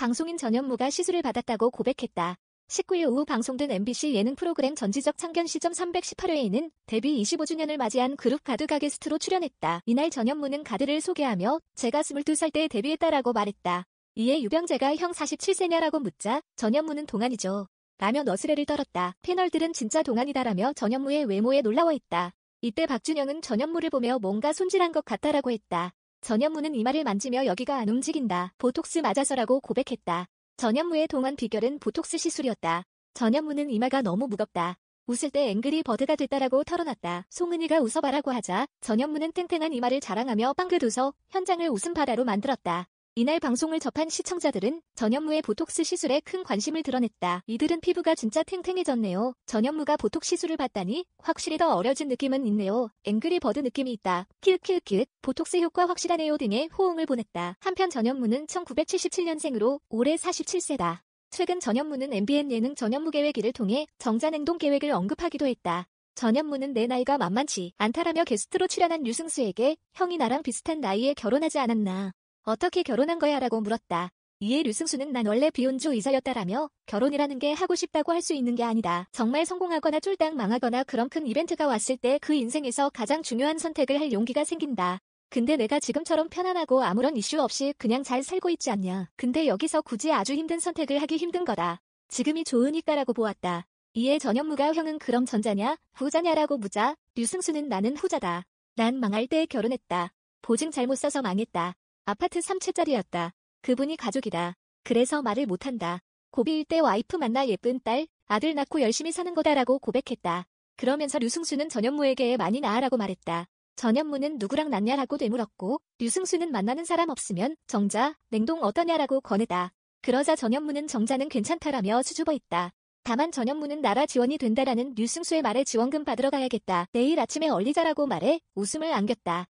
방송인 전현무가 시술을 받았다고 고백했다. 19일 오후 방송된 MBC 예능 프로그램 전지적 참견 시점 318회에는 데뷔 25주년을 맞이한 그룹 가드가 게스트로 출연했다. 이날 전현무는 가드를 소개하며 제가 22살 때 데뷔했다라고 말했다. 이에 유병재가 형 47세냐라고 묻자 전현무는 동안이죠. 라며 너스레를 떨었다. 패널들은 진짜 동안이다라며 전현무의 외모에 놀라워했다. 이때 박준영은 전현무를 보며 뭔가 손질한 것 같다라고 했다. 전현무는 이마를 만지며 여기가 안 움직인다. 보톡스 맞아서라고 고백했다. 전현무의 동안 비결은 보톡스 시술이었다. 전현무는 이마가 너무 무겁다. 웃을 때 앵그리 버드가 됐다라고 털어놨다. 송은이가 웃어봐라고 하자 전현무는 탱탱한 이마를 자랑하며 빵긋 웃어 현장을 웃음바다로 만들었다. 이날 방송을 접한 시청자들은 전현무의 보톡스 시술에 큰 관심을 드러냈다. 이들은 피부가 진짜 탱탱해졌네요. 전현무가 보톡 시술을 받다니 확실히 더 어려진 느낌은 있네요. 앵그리 버드 느낌이 있다. 키큐큐 보톡스 효과 확실하네요 등의 호응을 보냈다. 한편 전현무는 1977년생으로 올해 47세다. 최근 전현무는 MBN 예능 전현무 계획기를 통해 정자냉동 계획을 언급하기도 했다. 전현무는 내 나이가 만만치 않다라며 게스트로 출연한 유승수에게 형이 나랑 비슷한 나이에 결혼하지 않았나. 어떻게 결혼한 거야 라고 물었다. 이에 류승수는 난 원래 비혼주 이자였다라며 결혼이라는 게 하고 싶다고 할 수 있는 게 아니다. 정말 성공하거나 쫄딱 망하거나 그런 큰 이벤트가 왔을 때 그 인생에서 가장 중요한 선택을 할 용기가 생긴다. 근데 내가 지금처럼 편안하고 아무런 이슈 없이 그냥 잘 살고 있지 않냐. 근데 여기서 굳이 아주 힘든 선택을 하기 힘든 거다. 지금이 좋으니까라고 보았다. 이에 전현무가 형은 그럼 전자냐, 후자냐라고 묻자 류승수는 나는 후자다. 난 망할 때 결혼했다. 보증 잘못 써서 망했다. 아파트 3채짜리였다. 그분이 가족이다. 그래서 말을 못한다. 고비일 때 와이프 만나 예쁜 딸, 아들 낳고 열심히 사는 거다라고 고백했다. 그러면서 류승수는 전현무에게 많이 나아라고 말했다. 전현무는 누구랑 낳냐라고 되물었고 류승수는 만나는 사람 없으면 정자, 냉동 어떠냐라고 권했다. 그러자 전현무는 정자는 괜찮다라며 수줍어 있다. 다만 전현무는 나라 지원이 된다라는 류승수의 말에 지원금 받으러 가야겠다. 내일 아침에 얼리자라고 말해 웃음을 안겼다.